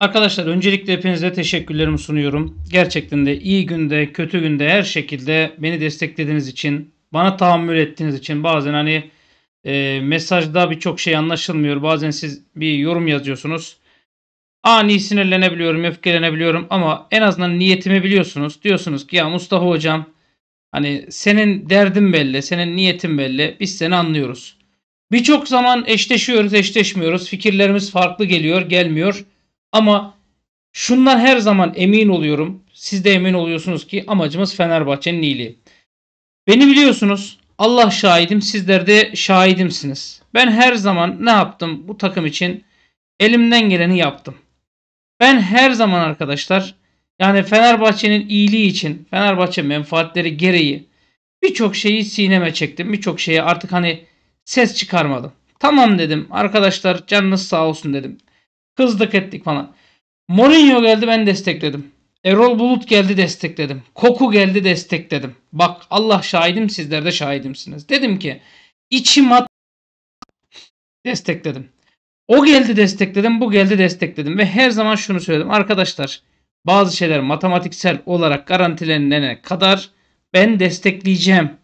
Arkadaşlar öncelikle hepinize teşekkürlerimi sunuyorum. Gerçekten de iyi günde, kötü günde her şekilde beni desteklediğiniz için, bana tahammül ettiğiniz için bazen hani e, mesajda birçok şey anlaşılmıyor. Bazen siz bir yorum yazıyorsunuz. Ani sinirlenebiliyorum, öfkelenebiliyorum ama en azından niyetimi biliyorsunuz. Diyorsunuz ki ya Mustafa hocam hani senin derdin belli, senin niyetin belli. Biz seni anlıyoruz. Birçok zaman eşleşiyoruz, eşleşmiyoruz. Fikirlerimiz farklı geliyor, gelmiyor. Ama şundan her zaman emin oluyorum. Siz de emin oluyorsunuz ki amacımız Fenerbahçe'nin iyiliği. Beni biliyorsunuz. Allah şahidim sizler de şahidimsiniz. Ben her zaman ne yaptım bu takım için? Elimden geleni yaptım. Ben her zaman arkadaşlar yani Fenerbahçe'nin iyiliği için Fenerbahçe menfaatleri gereği birçok şeyi sineme çektim. Birçok şeye artık hani ses çıkarmadım. Tamam dedim arkadaşlar canınız sağ olsun dedim. Kızdık ettik falan. Mourinho geldi ben destekledim. Erol Bulut geldi destekledim. Koku geldi destekledim. Bak Allah şahidim sizler de şahidimsiniz. Dedim ki içim at destekledim. O geldi destekledim, bu geldi destekledim ve her zaman şunu söyledim. Arkadaşlar bazı şeyler matematiksel olarak garantilenene kadar ben destekleyeceğim.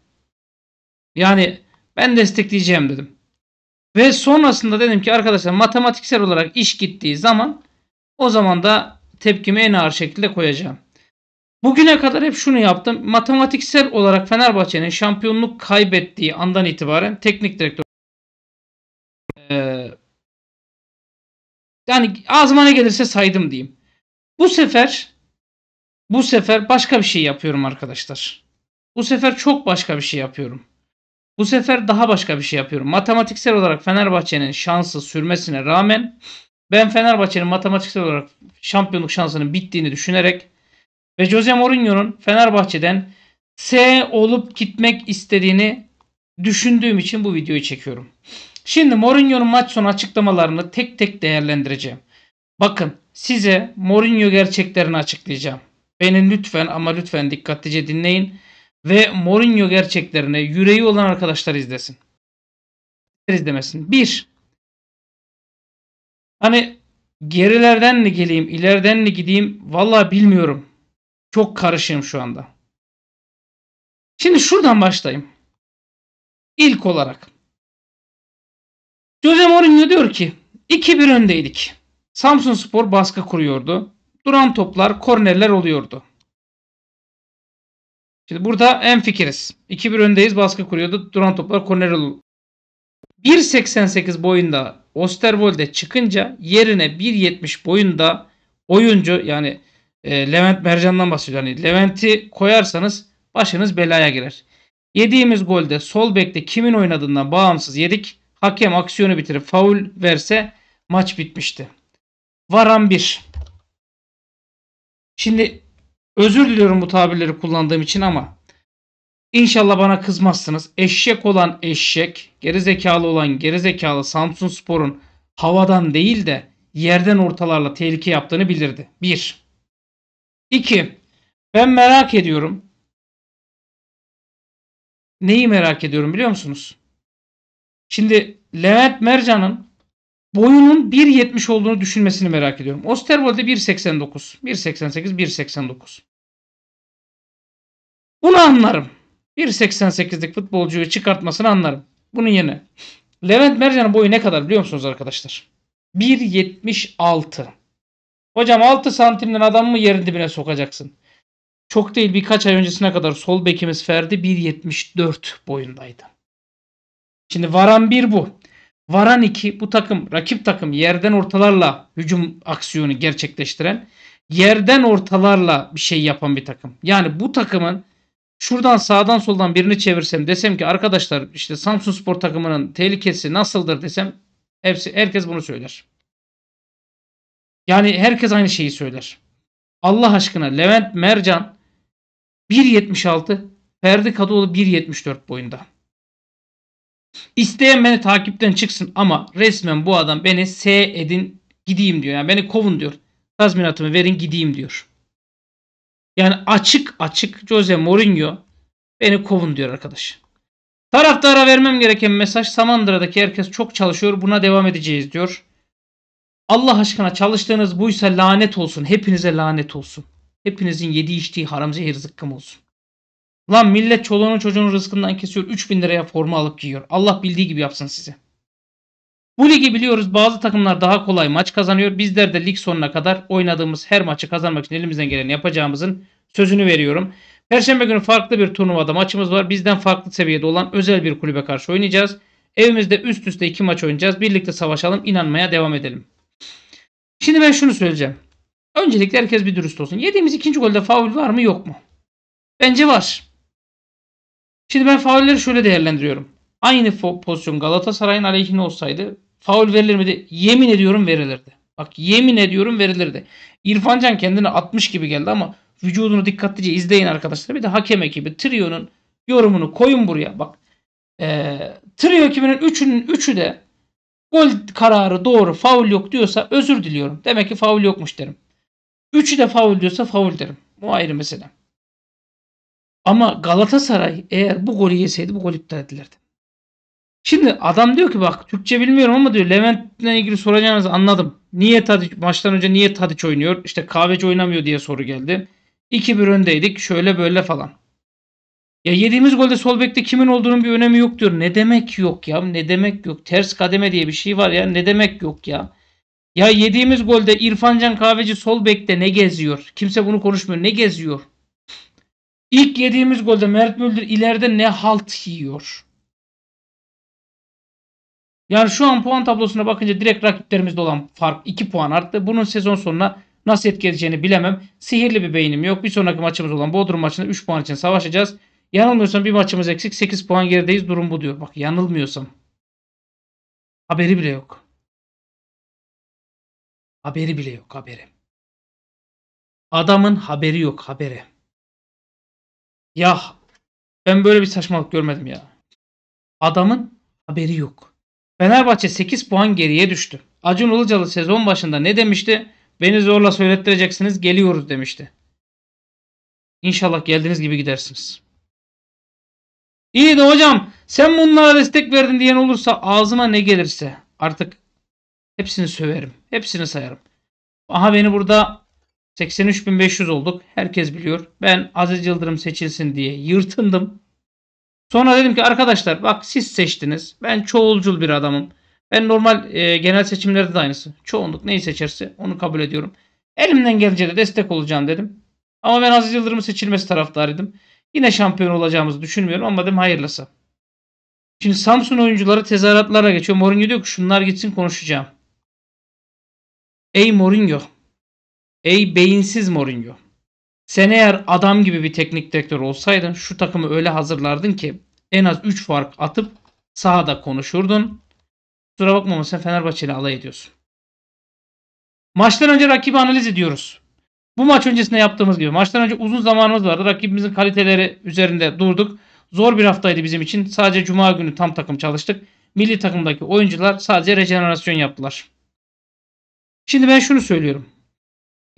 Yani ben destekleyeceğim dedim. Ve sonrasında dedim ki arkadaşlar matematiksel olarak iş gittiği zaman o zaman da tepkimi en ağır şekilde koyacağım. Bugüne kadar hep şunu yaptım. Matematiksel olarak Fenerbahçe'nin şampiyonluk kaybettiği andan itibaren teknik direktör ee, yani ağzıma ne gelirse saydım diyeyim. Bu sefer bu sefer başka bir şey yapıyorum arkadaşlar. Bu sefer çok başka bir şey yapıyorum. Bu sefer daha başka bir şey yapıyorum. Matematiksel olarak Fenerbahçe'nin şansı sürmesine rağmen ben Fenerbahçe'nin matematiksel olarak şampiyonluk şansının bittiğini düşünerek ve Jose Mourinho'nun Fenerbahçe'den S olup gitmek istediğini düşündüğüm için bu videoyu çekiyorum. Şimdi Mourinho'nun maç sonu açıklamalarını tek tek değerlendireceğim. Bakın size Mourinho gerçeklerini açıklayacağım. Beni lütfen ama lütfen dikkatlice dinleyin ve Mourinho gerçeklerine yüreği olan arkadaşlar izlesin. İzlemesin. Bir, hani gerilerden mi geleyim, ileriden mi gideyim valla bilmiyorum. Çok karışığım şu anda. Şimdi şuradan başlayayım. İlk olarak. Jose Mourinho diyor ki 2-1 öndeydik. Samsun Spor baskı kuruyordu. Duran toplar, kornerler oluyordu. Şimdi burada en fikiriz. 2-1 öndeyiz baskı kuruyordu. Duran toplar Koneril 1.88 boyunda Osterwolde çıkınca yerine 1.70 boyunda oyuncu yani e, Levent Mercan'dan bahsediyor. Yani Levent'i koyarsanız başınız belaya girer. Yediğimiz golde sol bekte kimin oynadığından bağımsız yedik. Hakem aksiyonu bitirip faul verse maç bitmişti. Varan 1. Şimdi Özür diliyorum bu tabirleri kullandığım için ama inşallah bana kızmazsınız. Eşek olan eşek, geri zekalı olan geri zekalı Samsun Spor'un havadan değil de yerden ortalarla tehlike yaptığını bilirdi. 1. 2. Ben merak ediyorum. Neyi merak ediyorum biliyor musunuz? Şimdi Levent Mercan'ın boyunun 1.70 olduğunu düşünmesini merak ediyorum. Osterwold'e 1.89, 1.88, 1.89. Bunu anlarım. 1.88'lik futbolcuyu çıkartmasını anlarım. Bunun yerine Levent Mercan'ın boyu ne kadar biliyor musunuz arkadaşlar? 1.76. Hocam 6 santimden adam mı yerin dibine sokacaksın? Çok değil birkaç ay öncesine kadar sol bekimiz Ferdi 1.74 boyundaydı. Şimdi varan bir bu. Varan iki bu takım rakip takım yerden ortalarla hücum aksiyonu gerçekleştiren yerden ortalarla bir şey yapan bir takım. Yani bu takımın şuradan sağdan soldan birini çevirsem desem ki arkadaşlar işte Samsun Spor takımının tehlikesi nasıldır desem hepsi herkes bunu söyler. Yani herkes aynı şeyi söyler. Allah aşkına Levent Mercan 1.76 Ferdi Kadıoğlu 1.74 boyunda. İsteyen beni takipten çıksın ama resmen bu adam beni S edin gideyim diyor. Yani beni kovun diyor. Tazminatımı verin gideyim diyor. Yani açık açık Jose Mourinho beni kovun diyor arkadaş. Taraftara vermem gereken mesaj Samandıra'daki herkes çok çalışıyor buna devam edeceğiz diyor. Allah aşkına çalıştığınız buysa lanet olsun. Hepinize lanet olsun. Hepinizin yedi içtiği haram zehir zıkkım olsun. Lan millet çoluğunun çocuğunun rızkından kesiyor. 3000 liraya forma alıp giyiyor. Allah bildiği gibi yapsın sizi. Bu ligi biliyoruz bazı takımlar daha kolay maç kazanıyor. Bizler de lig sonuna kadar oynadığımız her maçı kazanmak için elimizden geleni yapacağımızın sözünü veriyorum. Perşembe günü farklı bir turnuvada maçımız var. Bizden farklı seviyede olan özel bir kulübe karşı oynayacağız. Evimizde üst üste iki maç oynayacağız. Birlikte savaşalım, inanmaya devam edelim. Şimdi ben şunu söyleyeceğim. Öncelikle herkes bir dürüst olsun. Yediğimiz ikinci golde faul var mı yok mu? Bence var. Şimdi ben faulleri şöyle değerlendiriyorum. Aynı pozisyon Galatasaray'ın aleyhine olsaydı faul verilir miydi? Yemin ediyorum verilirdi. Bak yemin ediyorum verilirdi. İrfancan kendine atmış gibi geldi ama vücudunu dikkatlice izleyin arkadaşlar. Bir de hakem ekibi Trio'nun yorumunu koyun buraya bak. E, trio ekibinin üçünün üçü de gol kararı doğru faul yok diyorsa özür diliyorum. Demek ki faul yokmuş derim. Üçü de faul diyorsa faul derim. Bu ayrı mesele. Ama Galatasaray eğer bu golü yeseydi bu gol iptal edilirdi. Şimdi adam diyor ki bak Türkçe bilmiyorum ama diyor Levent'le ilgili soracağınızı anladım. Niye Tadiç maçtan önce niye Tadiç oynuyor? İşte kahveci oynamıyor diye soru geldi. 2-1 öndeydik şöyle böyle falan. Ya yediğimiz golde sol bekte kimin olduğunun bir önemi yok diyor. Ne demek yok ya? Ne demek yok? Ters kademe diye bir şey var ya. Ne demek yok ya? Ya yediğimiz golde İrfancan Kahveci sol bekte ne geziyor? Kimse bunu konuşmuyor. Ne geziyor? İlk yediğimiz golde Mert Müldür ileride ne halt yiyor. Yani şu an puan tablosuna bakınca direkt rakiplerimizde olan fark 2 puan arttı. Bunun sezon sonuna nasıl etki edeceğini bilemem. Sihirli bir beynim yok. Bir sonraki maçımız olan Bodrum maçında 3 puan için savaşacağız. Yanılmıyorsam bir maçımız eksik. 8 puan gerideyiz. Durum bu diyor. Bak yanılmıyorsam. Haberi bile yok. Haberi bile yok haberi. Adamın haberi yok haberi. Ya ben böyle bir saçmalık görmedim ya. Adamın haberi yok. Fenerbahçe 8 puan geriye düştü. Acun Ilıcalı sezon başında ne demişti? Beni zorla söylettireceksiniz geliyoruz demişti. İnşallah geldiğiniz gibi gidersiniz. İyi de hocam sen bunlara destek verdin diyen olursa ağzıma ne gelirse artık hepsini söverim. Hepsini sayarım. Aha beni burada 83.500 olduk. Herkes biliyor. Ben Aziz Yıldırım seçilsin diye yırtındım. Sonra dedim ki arkadaşlar bak siz seçtiniz. Ben çoğulcul bir adamım. Ben normal e, genel seçimlerde de aynısı. Çoğunluk neyi seçerse onu kabul ediyorum. Elimden gelince de destek olacağım dedim. Ama ben Aziz Yıldırım'ın seçilmesi taraftarıydım. Yine şampiyon olacağımızı düşünmüyorum ama dedim hayırlısı. Şimdi Samsun oyuncuları tezahüratlara geçiyor. Mourinho diyor ki şunlar gitsin konuşacağım. Ey Mourinho Ey beyinsiz Mourinho. Sen eğer adam gibi bir teknik direktör olsaydın şu takımı öyle hazırlardın ki en az 3 fark atıp sahada konuşurdun. Kusura bakma ama sen Fenerbahçe alay ediyorsun. Maçtan önce rakibi analiz ediyoruz. Bu maç öncesinde yaptığımız gibi maçtan önce uzun zamanımız vardı. Rakibimizin kaliteleri üzerinde durduk. Zor bir haftaydı bizim için. Sadece cuma günü tam takım çalıştık. Milli takımdaki oyuncular sadece rejenerasyon yaptılar. Şimdi ben şunu söylüyorum.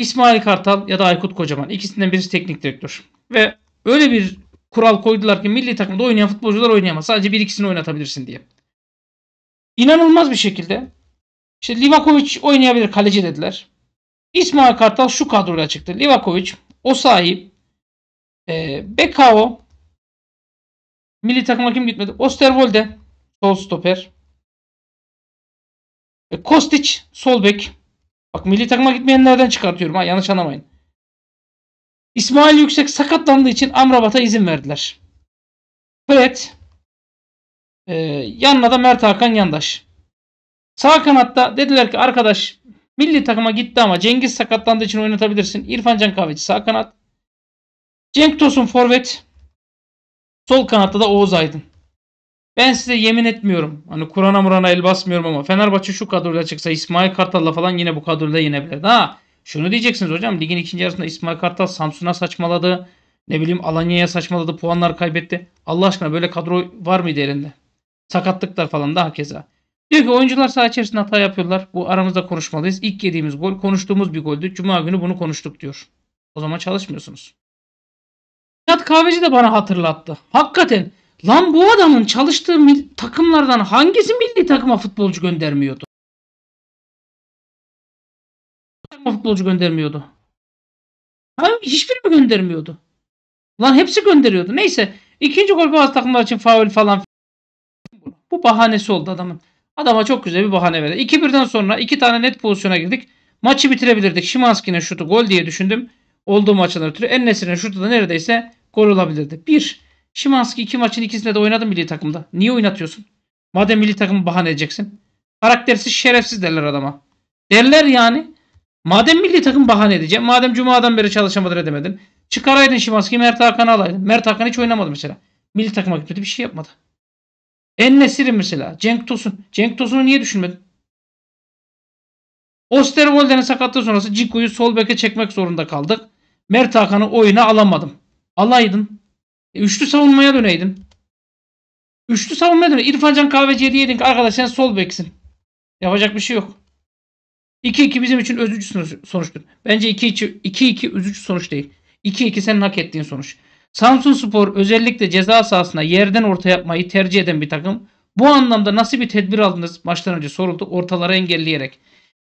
İsmail Kartal ya da Aykut Kocaman ikisinden birisi teknik direktör. Ve öyle bir kural koydular ki milli takımda oynayan futbolcular oynayamaz. Sadece bir ikisini oynatabilirsin diye. İnanılmaz bir şekilde işte Livakovic oynayabilir kaleci dediler. İsmail Kartal şu kadroyla çıktı. Livakovic, Osayi, e, Bekao, milli takıma kim gitmedi? Osterwolde, sol stoper. E, Kostic, sol bek. Bak milli takıma gitmeyenlerden çıkartıyorum ha yanlış anlamayın. İsmail Yüksek sakatlandığı için Amrabat'a izin verdiler. Fred e, yanına da Mert Hakan Yandaş. Sağ kanatta dediler ki arkadaş milli takıma gitti ama Cengiz sakatlandığı için oynatabilirsin. İrfan Can Kahveci sağ kanat. Cenk Tosun forvet. Sol kanatta da Oğuz Aydın. Ben size yemin etmiyorum. Hani Kur'an'a Muran'a el basmıyorum ama Fenerbahçe şu kadroyla çıksa İsmail Kartal'la falan yine bu kadroyla yenebilirdi. Ha şunu diyeceksiniz hocam ligin ikinci yarısında İsmail Kartal Samsun'a saçmaladı. Ne bileyim Alanya'ya saçmaladı puanlar kaybetti. Allah aşkına böyle kadro var mıydı elinde? Sakatlıklar falan daha keza. Diyor ki oyuncular saha içerisinde hata yapıyorlar. Bu aramızda konuşmalıyız. İlk yediğimiz gol konuştuğumuz bir goldü. Cuma günü bunu konuştuk diyor. O zaman çalışmıyorsunuz. Nihat Kahveci de bana hatırlattı. Hakikaten Lan bu adamın çalıştığı takımlardan hangisi milli takıma futbolcu göndermiyordu? futbolcu göndermiyordu. Ha, hiçbiri mi göndermiyordu? Lan hepsi gönderiyordu. Neyse ikinci gol bazı takımlar için faul falan. Bu bahanesi oldu adamın. Adama çok güzel bir bahane verdi. 2-1'den sonra iki tane net pozisyona girdik. Maçı bitirebilirdik. Şimanski'nin şutu gol diye düşündüm. Olduğu maçın ötürü. Ennesir'in şutu da neredeyse gol olabilirdi. Bir, Şimanski iki maçın ikisinde de oynadı milli takımda. Niye oynatıyorsun? Madem milli takımı bahane edeceksin. Karaktersiz şerefsiz derler adama. Derler yani. Madem milli takım bahane edeceğim. Madem Cuma'dan beri çalışamadın edemedin. Çıkaraydın Şimanski, Mert Hakan'ı alaydın. Mert Hakan hiç oynamadı mesela. Milli takıma gitmedi bir şey yapmadı. En Nesiri mesela. Cenk Tosun. Cenk Tosun'u niye düşünmedin? Osterwolde'nin sakatlığı sonrası Cikuyu sol beke çekmek zorunda kaldık. Mert Hakan'ı oyuna alamadım. Alaydın. E, üçlü savunmaya döneydim. Üçlü savunmaya döneydim. İrfancan Kahveci'ye diyeydin ki arkadaş sen sol beksin. Yapacak bir şey yok. 2-2 bizim için özücü sonuçtur. Bence 2-2 üzücü sonuç değil. 2-2 senin hak ettiğin sonuç. Samsun Spor özellikle ceza sahasına yerden orta yapmayı tercih eden bir takım. Bu anlamda nasıl bir tedbir aldınız maçtan önce soruldu ortaları engelleyerek.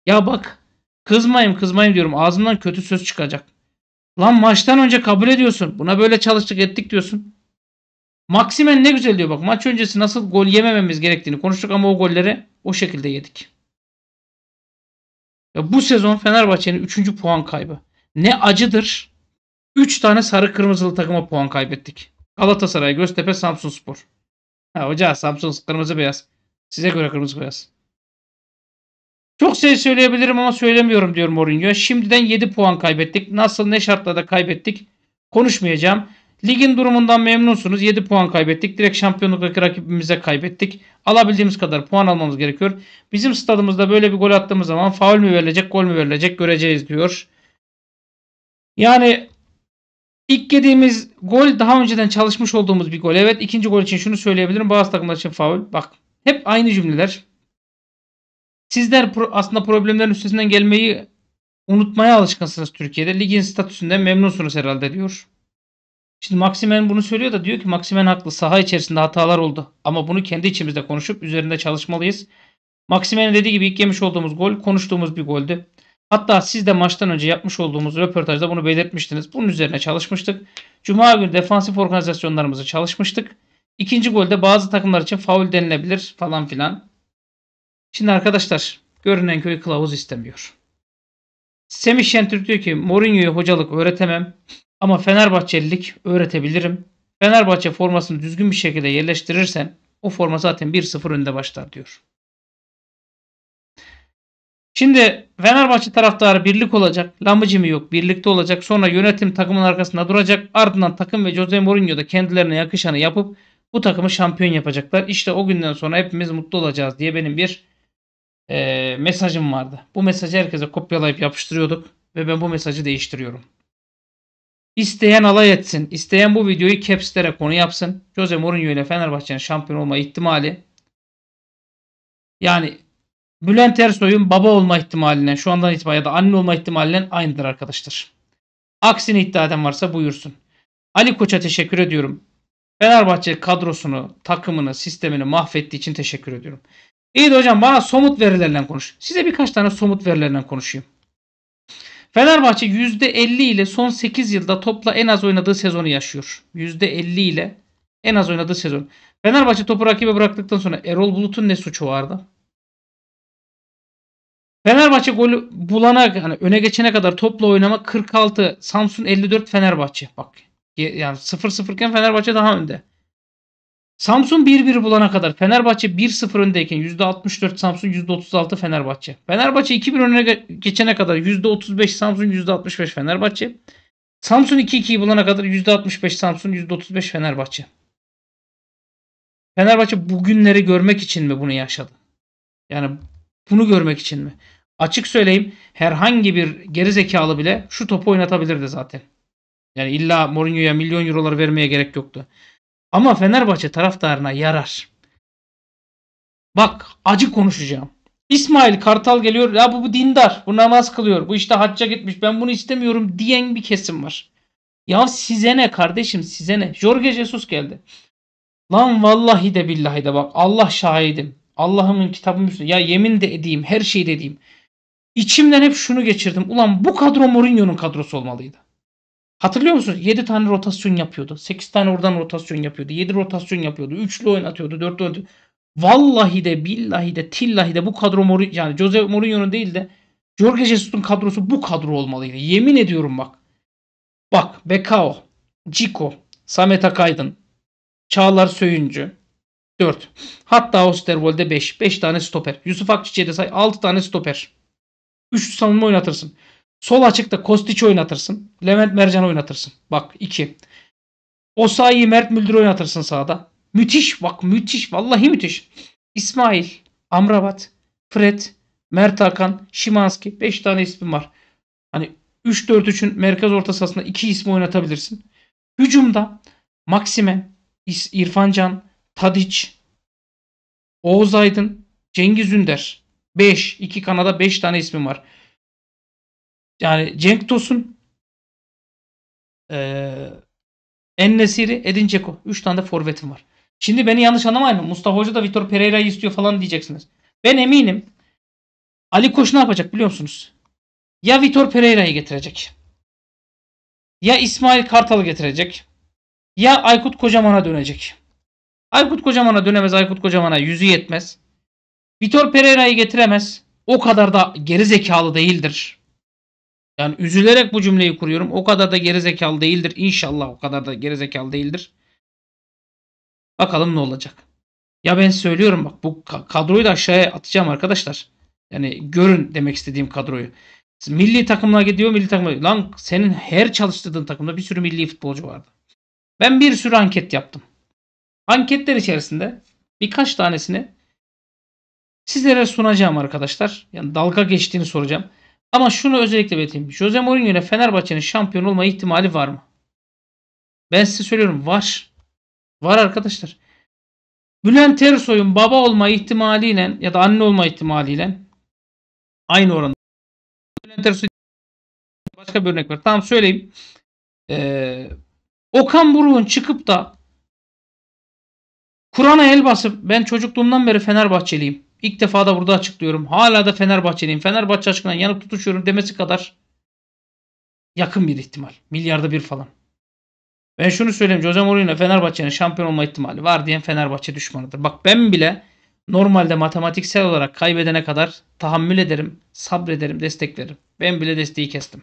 Ya bak kızmayayım kızmayayım diyorum ağzımdan kötü söz çıkacak. Lan maçtan önce kabul ediyorsun. Buna böyle çalıştık ettik diyorsun. Maksimen ne güzel diyor bak. Maç öncesi nasıl gol yemememiz gerektiğini konuştuk ama o golleri o şekilde yedik. Ya bu sezon Fenerbahçe'nin 3. puan kaybı. Ne acıdır. 3 tane sarı kırmızılı takıma puan kaybettik. Galatasaray, Göztepe, Samsun Spor. Ha hoca Samsun kırmızı beyaz. Size göre kırmızı beyaz. Çok şey söyleyebilirim ama söylemiyorum diyor Mourinho. Şimdiden 7 puan kaybettik. Nasıl ne şartlarda kaybettik konuşmayacağım. Ligin durumundan memnunsunuz. 7 puan kaybettik. Direkt şampiyonluktaki rakibimize kaybettik. Alabildiğimiz kadar puan almamız gerekiyor. Bizim stadımızda böyle bir gol attığımız zaman faul mü verilecek, gol mü verilecek göreceğiz diyor. Yani ilk yediğimiz gol daha önceden çalışmış olduğumuz bir gol. Evet ikinci gol için şunu söyleyebilirim. Bazı takımlar için faul. Bak hep aynı cümleler. Sizler aslında problemlerin üstesinden gelmeyi unutmaya alışkınsınız Türkiye'de. Ligin statüsünde memnunsunuz herhalde diyor. Şimdi Maximen bunu söylüyor da diyor ki Maximen haklı. Saha içerisinde hatalar oldu. Ama bunu kendi içimizde konuşup üzerinde çalışmalıyız. Maximen'in dediği gibi ilk yemiş olduğumuz gol konuştuğumuz bir goldü. Hatta siz de maçtan önce yapmış olduğumuz röportajda bunu belirtmiştiniz. Bunun üzerine çalışmıştık. Cuma günü defansif organizasyonlarımızı çalışmıştık. İkinci golde bazı takımlar için faul denilebilir falan filan. Şimdi arkadaşlar görünen köy kılavuz istemiyor. Semih Şentürk diyor ki Mourinho'ya hocalık öğretemem ama Fenerbahçelilik öğretebilirim. Fenerbahçe formasını düzgün bir şekilde yerleştirirsen o forma zaten 1-0 önde başlar diyor. Şimdi Fenerbahçe taraftarı birlik olacak. Lambıcı mı yok birlikte olacak. Sonra yönetim takımın arkasında duracak. Ardından takım ve Jose Mourinho da kendilerine yakışanı yapıp bu takımı şampiyon yapacaklar. İşte o günden sonra hepimiz mutlu olacağız diye benim bir e, mesajım vardı. Bu mesajı herkese kopyalayıp yapıştırıyorduk ve ben bu mesajı değiştiriyorum. İsteyen alay etsin, isteyen bu videoyu capslere konu yapsın. Jose Mourinho ile Fenerbahçe'nin şampiyon olma ihtimali yani Bülent Ersoy'un baba olma ihtimalinden şu andan itibaren ya da anne olma ihtimalinden aynıdır arkadaşlar. Aksini iddia eden varsa buyursun. Ali Koç'a teşekkür ediyorum. Fenerbahçe kadrosunu, takımını, sistemini mahvettiği için teşekkür ediyorum. İyi de hocam bana somut verilerle konuş. Size birkaç tane somut verilerle konuşayım. Fenerbahçe %50 ile son 8 yılda topla en az oynadığı sezonu yaşıyor. %50 ile en az oynadığı sezon. Fenerbahçe topu rakibe bıraktıktan sonra Erol Bulut'un ne suçu vardı? Fenerbahçe golü bulana yani öne geçene kadar topla oynama 46, Samsun 54 Fenerbahçe. Bak yani 0-0 iken Fenerbahçe daha önde. Samsun 1-1 bulana kadar Fenerbahçe 1-0 öndeyken %64 Samsun %36 Fenerbahçe. Fenerbahçe 2-1 önüne geçene kadar %35 Samsun %65 Fenerbahçe. Samsun 2-2'yi bulana kadar %65 Samsun %35 Fenerbahçe. Fenerbahçe bugünleri görmek için mi bunu yaşadı? Yani bunu görmek için mi? Açık söyleyeyim herhangi bir geri bile şu topu oynatabilirdi zaten. Yani illa Mourinho'ya milyon eurolar vermeye gerek yoktu. Ama Fenerbahçe taraftarına yarar. Bak acı konuşacağım. İsmail Kartal geliyor. Ya bu, bu dindar. Bu namaz kılıyor. Bu işte hacca gitmiş. Ben bunu istemiyorum diyen bir kesim var. Ya size ne kardeşim size ne? Jorge Jesus geldi. Lan vallahi de billahi de bak Allah şahidim. Allah'ımın kitabı müslü. Ya yemin de edeyim her şeyi de edeyim. İçimden hep şunu geçirdim. Ulan bu kadro Mourinho'nun kadrosu olmalıydı. Hatırlıyor musunuz? 7 tane rotasyon yapıyordu. 8 tane oradan rotasyon yapıyordu. 7 rotasyon yapıyordu. Üçlü oynatıyordu. Dörtlü oynatıyordu. Vallahi de billahi de tillahi de bu kadro Mourinho, yani Jose Mourinho'nun değil de Jorge Jesus'un kadrosu bu kadro olmalıydı. Yemin ediyorum bak. Bak Bekao, Ciko, Samet Akaydın, Çağlar Söyüncü, 4. Hatta Osterwold'e 5. 5 tane stoper. Yusuf Akçiçek'e de say 6 tane stoper. 3 savunma oynatırsın. Sol açıkta Kostiç oynatırsın. Levent Mercan oynatırsın. Bak 2. Osayi Mert Müldür oynatırsın sağda. Müthiş bak müthiş. Vallahi müthiş. İsmail, Amrabat, Fred, Mert Hakan, Şimanski. 5 tane ismim var. Hani 3-4-3'ün merkez orta sahasında 2 ismi oynatabilirsin. Hücumda Maksime, İrfancan, Tadiç, Oğuz Aydın, Cengiz Ünder. 5. 2 kanada 5 tane ismim var. Yani Cenk Tosun ee, En Nesiri, Edin Ceko. 3 tane de forvetim var. Şimdi beni yanlış anlamayın mı? Mustafa Hoca da Vitor Pereira'yı istiyor falan diyeceksiniz. Ben eminim Ali Koç ne yapacak biliyor musunuz? Ya Vitor Pereira'yı getirecek. Ya İsmail Kartal'ı getirecek. Ya Aykut Kocaman'a dönecek. Aykut Kocaman'a dönemez. Aykut Kocaman'a yüzü yetmez. Vitor Pereira'yı getiremez. O kadar da geri zekalı değildir. Yani üzülerek bu cümleyi kuruyorum. O kadar da gerizekalı değildir. İnşallah o kadar da gerizekalı değildir. Bakalım ne olacak. Ya ben söylüyorum bak bu kadroyu da aşağıya atacağım arkadaşlar. Yani görün demek istediğim kadroyu. Milli takımla gidiyor milli takımına. Lan senin her çalıştırdığın takımda bir sürü milli futbolcu vardı. Ben bir sürü anket yaptım. Anketler içerisinde birkaç tanesini sizlere sunacağım arkadaşlar. Yani dalga geçtiğini soracağım. Ama şunu özellikle belirteyim. Jose Mourinho ile Fenerbahçe'nin şampiyon olma ihtimali var mı? Ben size söylüyorum var. Var arkadaşlar. Bülent Ersoy'un baba olma ihtimaliyle ya da anne olma ihtimaliyle aynı oranda. Bülent Ersoy başka bir örnek var. Tamam söyleyeyim. Ee, Okan Buruk'un çıkıp da Kur'an'a el basıp ben çocukluğumdan beri Fenerbahçeliyim İlk defa da burada açıklıyorum. Hala da Fenerbahçeliyim. Fenerbahçe aşkına yanıp tutuşuyorum demesi kadar yakın bir ihtimal. Milyarda bir falan. Ben şunu söyleyeyim. Jose Mourinho Fenerbahçe'nin şampiyon olma ihtimali var diyen Fenerbahçe düşmanıdır. Bak ben bile normalde matematiksel olarak kaybedene kadar tahammül ederim, sabrederim, destek veririm. Ben bile desteği kestim.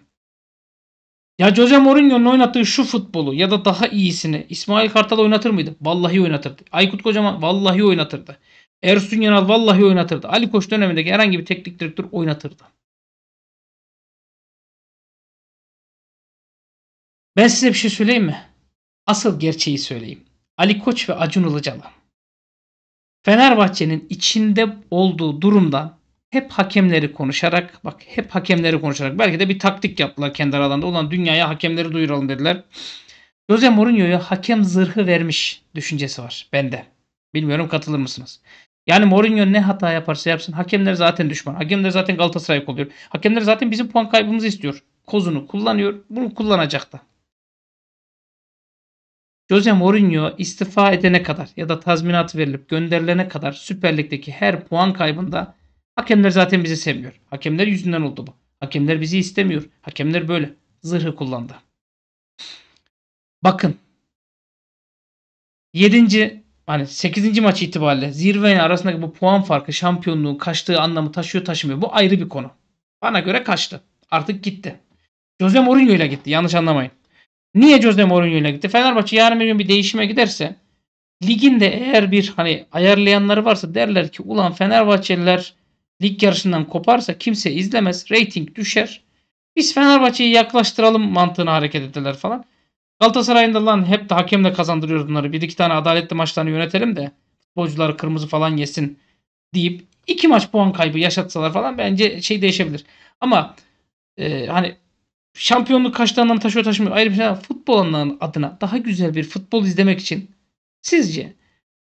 Ya Jose Mourinho'nun oynattığı şu futbolu ya da daha iyisini İsmail Kartal oynatır mıydı? Vallahi oynatırdı. Aykut Kocaman vallahi oynatırdı. Ersun Yanal vallahi oynatırdı. Ali Koç dönemindeki herhangi bir teknik direktör oynatırdı. Ben size bir şey söyleyeyim mi? Asıl gerçeği söyleyeyim. Ali Koç ve Acun Ilıcalı. Fenerbahçe'nin içinde olduğu durumda hep hakemleri konuşarak bak hep hakemleri konuşarak belki de bir taktik yaptılar kendi aralarında. Ulan dünyaya hakemleri duyuralım dediler. Jose Mourinho'ya hakem zırhı vermiş düşüncesi var bende. Bilmiyorum katılır mısınız? Yani Mourinho ne hata yaparsa yapsın hakemler zaten düşman. Hakemler zaten Galatasaray'ı kolluyor. Hakemler zaten bizim puan kaybımızı istiyor. Kozunu kullanıyor. Bunu kullanacak da. Jose Mourinho istifa edene kadar ya da tazminat verilip gönderilene kadar Süper Lig'deki her puan kaybında hakemler zaten bizi sevmiyor. Hakemler yüzünden oldu bu. Hakemler bizi istemiyor. Hakemler böyle. Zırhı kullandı. Bakın. Yedinci hani 8. maç itibariyle zirve arasındaki bu puan farkı şampiyonluğun kaçtığı anlamı taşıyor taşımıyor. Bu ayrı bir konu. Bana göre kaçtı. Artık gitti. Jose Mourinho ile gitti. Yanlış anlamayın. Niye Jose Mourinho ile gitti? Fenerbahçe yarın bir gün bir değişime giderse liginde eğer bir hani ayarlayanları varsa derler ki ulan Fenerbahçeliler lig yarışından koparsa kimse izlemez. Rating düşer. Biz Fenerbahçe'yi yaklaştıralım mantığına hareket ettiler falan. Galatasaray'ın da lan hep de hakemle de kazandırıyor bunları. Bir iki tane adaletli maçlarını yönetelim de futbolcular kırmızı falan yesin deyip iki maç puan kaybı yaşatsalar falan bence şey değişebilir. Ama e, hani şampiyonluk kaçta anlam taşıyor taşımıyor ayrı bir şey. Futbol adına daha güzel bir futbol izlemek için sizce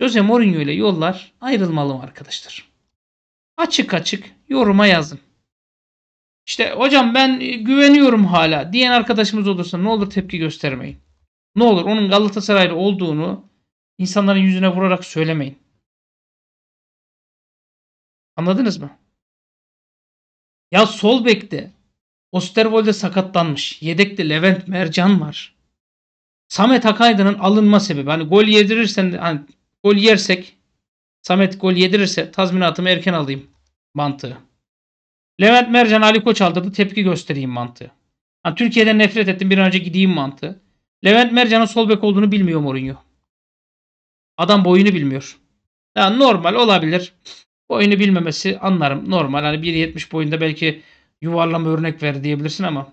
Jose Mourinho ile yollar ayrılmalı mı arkadaşlar? Açık açık yoruma yazın. İşte hocam ben e, güveniyorum hala diyen arkadaşımız olursa ne olur tepki göstermeyin. Ne olur onun Galatasaraylı olduğunu insanların yüzüne vurarak söylemeyin. Anladınız mı? Ya sol bekte Osterwolde sakatlanmış. Yedekte Levent Mercan var. Samet Akaydın'ın alınma sebebi. Hani gol yedirirsen hani gol yersek Samet gol yedirirse tazminatımı erken alayım mantığı. Levent Mercan Ali Koç aldırdı tepki göstereyim mantığı. Ha, Türkiye'den nefret ettim bir an önce gideyim mantığı. Levent Mercan'ın sol bek olduğunu bilmiyor Mourinho. Adam boyunu bilmiyor. Ya normal olabilir. Boyunu bilmemesi anlarım. Normal. Hani 1.70 boyunda belki yuvarlama örnek ver diyebilirsin ama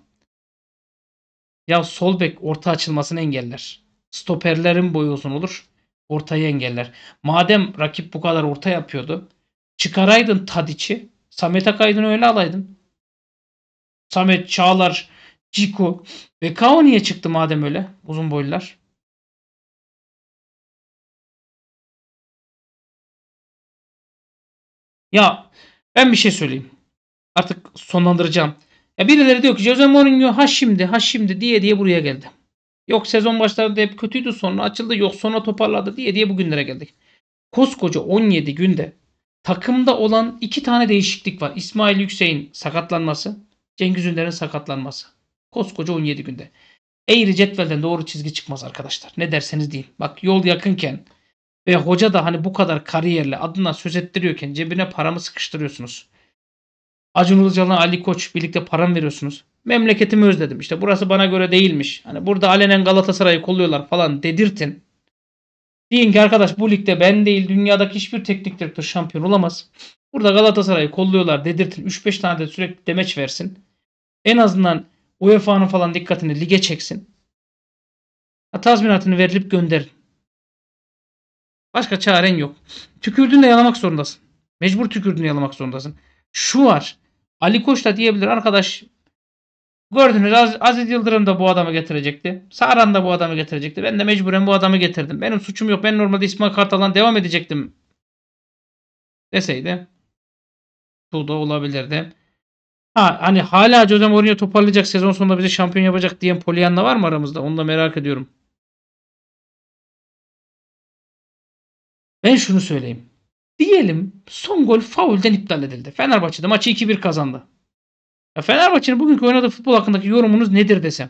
ya sol bek orta açılmasını engeller. Stoperlerin boyu uzun olur. Ortayı engeller. Madem rakip bu kadar orta yapıyordu. Çıkaraydın Tadiç'i. Samet Akaydın öyle alaydım. Samet, Çağlar, Ciko, ve Kao niye çıktı madem öyle uzun boylular? Ya ben bir şey söyleyeyim. Artık sonlandıracağım. Ya birileri diyor ki Jose Mourinho ha şimdi ha şimdi diye diye buraya geldi. Yok sezon başlarında hep kötüydü sonra açıldı yok sonra toparladı diye diye bugünlere geldik. Koskoca 17 günde takımda olan iki tane değişiklik var. İsmail Yüksek'in sakatlanması, Cengiz Ünder'in sakatlanması. Koskoca 17 günde. Eğri cetvelden doğru çizgi çıkmaz arkadaşlar. Ne derseniz deyin. Bak yol yakınken ve hoca da hani bu kadar kariyerle adına söz ettiriyorken cebine paramı sıkıştırıyorsunuz. Acun Ilıcalı, Ali Koç birlikte param veriyorsunuz. Memleketimi özledim. İşte burası bana göre değilmiş. Hani burada alenen Galatasaray'ı kolluyorlar falan dedirtin. Deyin ki arkadaş bu ligde ben değil dünyadaki hiçbir teknik direktör şampiyon olamaz. Burada Galatasaray'ı kolluyorlar dedirtin. 3-5 tane de sürekli demeç versin. En azından UEFA'nın falan dikkatini lige çeksin. Ha, tazminatını verilip gönderin. Başka çaren yok. Tükürdüğünde yalamak zorundasın. Mecbur tükürdüğünü yalamak zorundasın. Şu var. Ali Koç da diyebilir arkadaş Gördünüz Az, Aziz Yıldırım da bu adamı getirecekti. Saran da bu adamı getirecekti. Ben de mecburen bu adamı getirdim. Benim suçum yok. Ben normalde İsmail Kartal'dan devam edecektim deseydi bu da olabilirdi. Ha hani hala Jose Mourinho toparlayacak sezon sonunda bizi şampiyon yapacak diyen Pollyanna var mı aramızda? Onu da merak ediyorum. Ben şunu söyleyeyim. Diyelim son gol faulden iptal edildi. Fenerbahçe'de maçı 2-1 kazandı. Fenerbahçe'nin bugünkü oynadığı futbol hakkındaki yorumunuz nedir desem.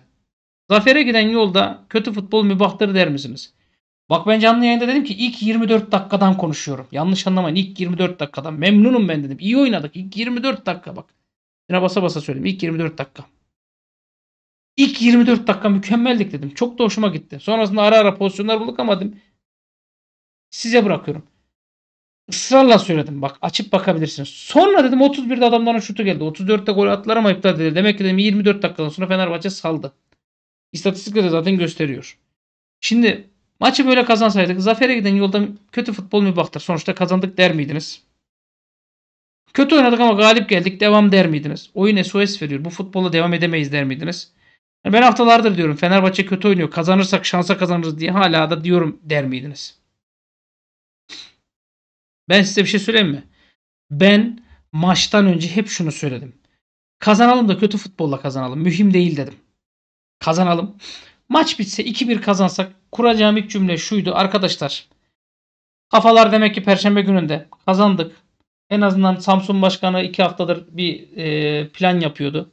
Zafere giden yolda kötü futbol mübahtır der misiniz? Bak ben canlı yayında dedim ki ilk 24 dakikadan konuşuyorum. Yanlış anlamayın ilk 24 dakikadan. Memnunum ben dedim. İyi oynadık. İlk 24 dakika bak. Yine basa basa söyleyeyim. İlk 24 dakika. İlk 24 dakika mükemmeldik dedim. Çok da hoşuma gitti. Sonrasında ara ara pozisyonlar bulduk ama dedim, size bırakıyorum ısrarla söyledim bak açıp bakabilirsiniz. Sonra dedim 31'de adamların şutu geldi. 34'te gol attılar ama iptal edildi. Demek ki dedim 24 dakikadan sonra Fenerbahçe saldı. İstatistik de zaten gösteriyor. Şimdi maçı böyle kazansaydık zafere giden yolda kötü futbol mu mübahtır. Sonuçta kazandık der miydiniz? Kötü oynadık ama galip geldik devam der miydiniz? Oyun SOS veriyor. Bu futbola devam edemeyiz der miydiniz? Yani ben haftalardır diyorum Fenerbahçe kötü oynuyor. Kazanırsak şansa kazanırız diye hala da diyorum der miydiniz? Ben size bir şey söyleyeyim mi? Ben maçtan önce hep şunu söyledim. Kazanalım da kötü futbolla kazanalım. Mühim değil dedim. Kazanalım. Maç bitse 2-1 kazansak kuracağım ilk cümle şuydu. Arkadaşlar kafalar demek ki perşembe gününde kazandık. En azından Samsun Başkanı 2 haftadır bir e, plan yapıyordu.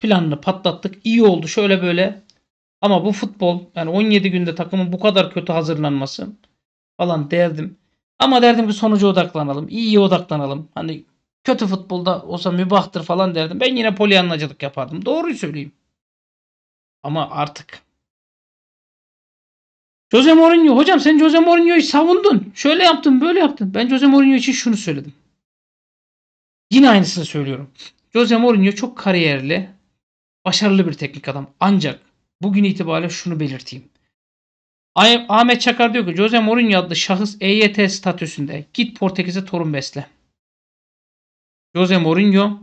Planını patlattık. İyi oldu şöyle böyle. Ama bu futbol yani 17 günde takımın bu kadar kötü hazırlanması falan derdim. Ama derdim ki sonuca odaklanalım. İyiye odaklanalım. Hani kötü futbolda olsa mübahtır falan derdim. Ben yine polyanlacılık yapardım. Doğruyu söyleyeyim. Ama artık. Jose Mourinho. Hocam sen Jose Mourinho'yu savundun. Şöyle yaptın böyle yaptın. Ben Jose Mourinho için şunu söyledim. Yine aynısını söylüyorum. Jose Mourinho çok kariyerli, başarılı bir teknik adam. Ancak bugün itibariyle şunu belirteyim. Ahmet Çakar diyor ki Jose Mourinho adlı şahıs EYT statüsünde. Git Portekiz'e torun besle. Jose Mourinho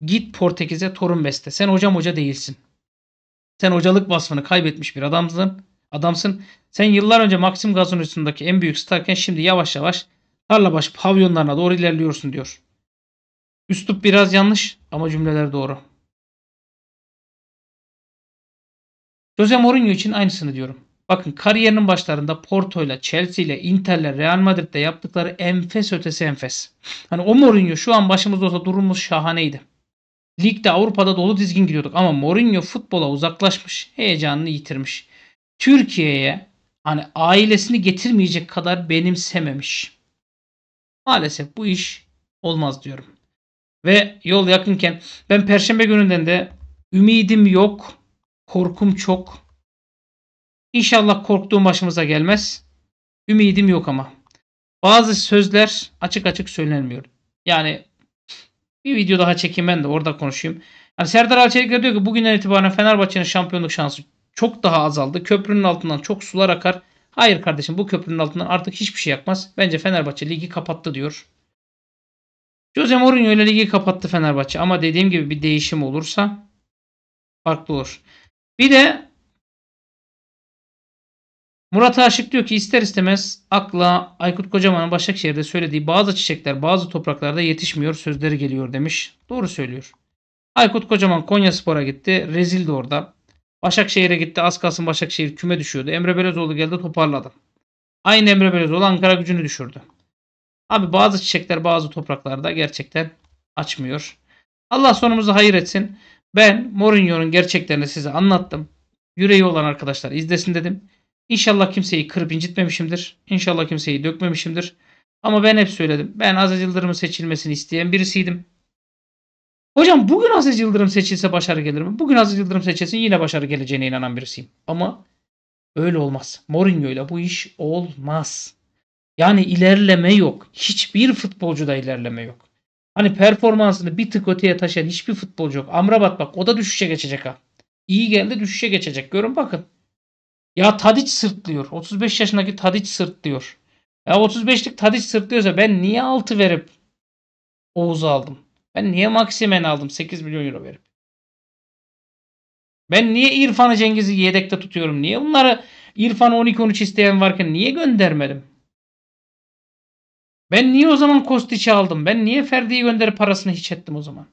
git Portekiz'e torun besle. Sen hocam hoca değilsin. Sen hocalık vasfını kaybetmiş bir adamsın. Adamsın. Sen yıllar önce Maxim Gazinosu'ndaki en büyük starken şimdi yavaş yavaş tarlabaşı pavyonlarına doğru ilerliyorsun diyor. Üslup biraz yanlış ama cümleler doğru. Jose Mourinho için aynısını diyorum. Bakın kariyerinin başlarında Porto ile Chelsea ile Inter ile Real Madrid'de yaptıkları enfes ötesi enfes. Hani o Mourinho şu an başımızda olsa durumumuz şahaneydi. Ligde Avrupa'da dolu dizgin gidiyorduk ama Mourinho futbola uzaklaşmış, heyecanını yitirmiş. Türkiye'ye hani ailesini getirmeyecek kadar benimsememiş. Maalesef bu iş olmaz diyorum. Ve yol yakınken ben perşembe gününden de ümidim yok, korkum çok İnşallah korktuğum başımıza gelmez. Ümidim yok ama. Bazı sözler açık açık söylenmiyor. Yani bir video daha çekeyim ben de orada konuşayım. Yani Serdar Alçelikler diyor ki bugünden itibaren Fenerbahçe'nin şampiyonluk şansı çok daha azaldı. Köprünün altından çok sular akar. Hayır kardeşim bu köprünün altından artık hiçbir şey yapmaz. Bence Fenerbahçe ligi kapattı diyor. Jose Mourinho ile ligi kapattı Fenerbahçe ama dediğim gibi bir değişim olursa farklı olur. Bir de Murat Aşık diyor ki ister istemez akla Aykut Kocaman'ın Başakşehir'de söylediği bazı çiçekler bazı topraklarda yetişmiyor sözleri geliyor demiş. Doğru söylüyor. Aykut Kocaman Konya Spor'a gitti. Rezildi orada. Başakşehir'e gitti. Az kalsın Başakşehir küme düşüyordu. Emre Belözoğlu geldi toparladı. Aynı Emre Belözoğlu Ankara gücünü düşürdü. Abi bazı çiçekler bazı topraklarda gerçekten açmıyor. Allah sonumuzu hayır etsin. Ben Mourinho'nun gerçeklerini size anlattım. Yüreği olan arkadaşlar izlesin dedim. İnşallah kimseyi kırıp incitmemişimdir. İnşallah kimseyi dökmemişimdir. Ama ben hep söyledim. Ben Aziz Yıldırım'ın seçilmesini isteyen birisiydim. Hocam bugün Aziz Yıldırım seçilse başarı gelir mi? Bugün Aziz Yıldırım seçilsin yine başarı geleceğine inanan birisiyim. Ama öyle olmaz. Mourinho ile bu iş olmaz. Yani ilerleme yok. Hiçbir futbolcuda ilerleme yok. Hani performansını bir tık öteye taşıyan hiçbir futbolcu yok. Amrabat bak o da düşüşe geçecek ha. İyi geldi düşüşe geçecek. Görün bakın. Ya Tadic sırtlıyor. 35 yaşındaki Tadic sırtlıyor. Ya 35'lik Tadic sırtlıyorsa ben niye 6 verip Oğuz'u aldım? Ben niye Maximen aldım 8 milyon euro verip? Ben niye İrfan'ı Cengiz'i yedekte tutuyorum? Niye bunları İrfan 12-13 isteyen varken niye göndermedim? Ben niye o zaman Kostiç'i aldım? Ben niye Ferdi'yi gönderip parasını hiç ettim o zaman?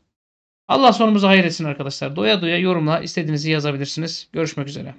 Allah sonumuzu hayır etsin arkadaşlar. Doya doya yorumla istediğinizi yazabilirsiniz. Görüşmek üzere.